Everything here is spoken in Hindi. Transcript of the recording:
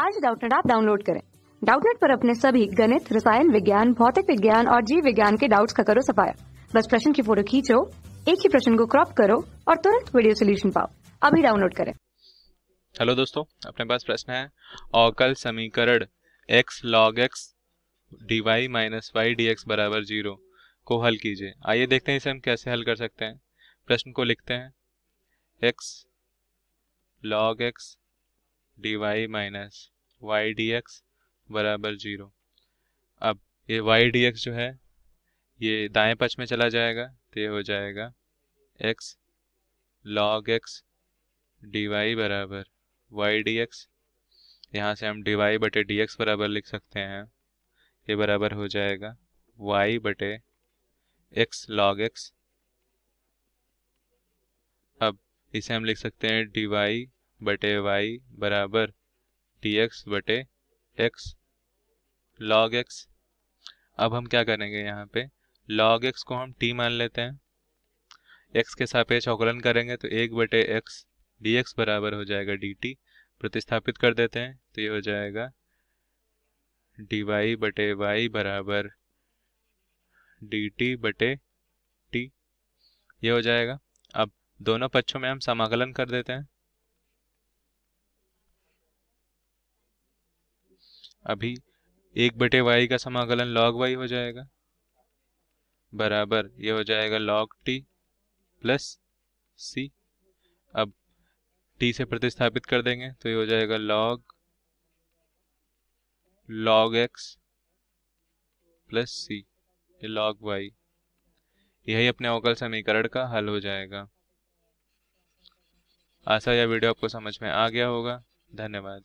आज डाउटनेट आप डाउनलोड करें डाउटनेट पर अपने सभी गणित रसायन विज्ञान भौतिक विज्ञान और जीव विज्ञान के डाउट्स का करो सफाया बस प्रश्न की फोटो खींचो एक ही प्रश्न को क्रॉप करो और तुरंत वीडियो सोल्यूशन पाओ अभी डाउनलोड करें हेलो दोस्तों अपने पास प्रश्न है अवकल समीकरण x log x dy Y minus Y D X बराबर जीरो को हल कीजिए आइए देखते हैं इसे हम कैसे हल कर सकते हैं प्रश्न को लिखते हैं x log x D Y minus Y D X बराबर जीरो अब ये वाई डी एक्स जो है ये दाएं पक्ष में चला जाएगा तो ये हो जाएगा X log X D Y बराबर वाई डी एक्स यहाँ से हम डी वाई बटे डी एक्स बराबर लिख सकते हैं ये बराबर हो जाएगा वाई बटे एक्स लॉग एक्स अब इसे हम लिख सकते हैं डी वाई बटे वाई बराबर डी एक्स बटे एक्स लॉग एक्स अब हम क्या करेंगे यहाँ पे लॉग एक्स को हम टी मान लेते हैं एक्स के सापेक्ष अवकलन करेंगे तो एक बटे एक्स डी एक्स बराबर हो जाएगा डी टी प्रतिस्थापित कर देते हैं तो ये हो जाएगा डी वाई बटे वाई बराबर डी टी बटे टी ये हो जाएगा अब दोनों पक्षों में हम समाकलन कर देते हैं अभी एक बटे वाई का समाकलन लॉग वाई हो जाएगा बराबर ये हो जाएगा लॉग टी प्लस सी अब टी से प्रतिस्थापित कर देंगे तो ये हो जाएगा log log X plus C ये लॉग वाई यही अपने अवकल समीकरण का हल हो जाएगा आशा यह वीडियो आपको समझ में आ गया होगा धन्यवाद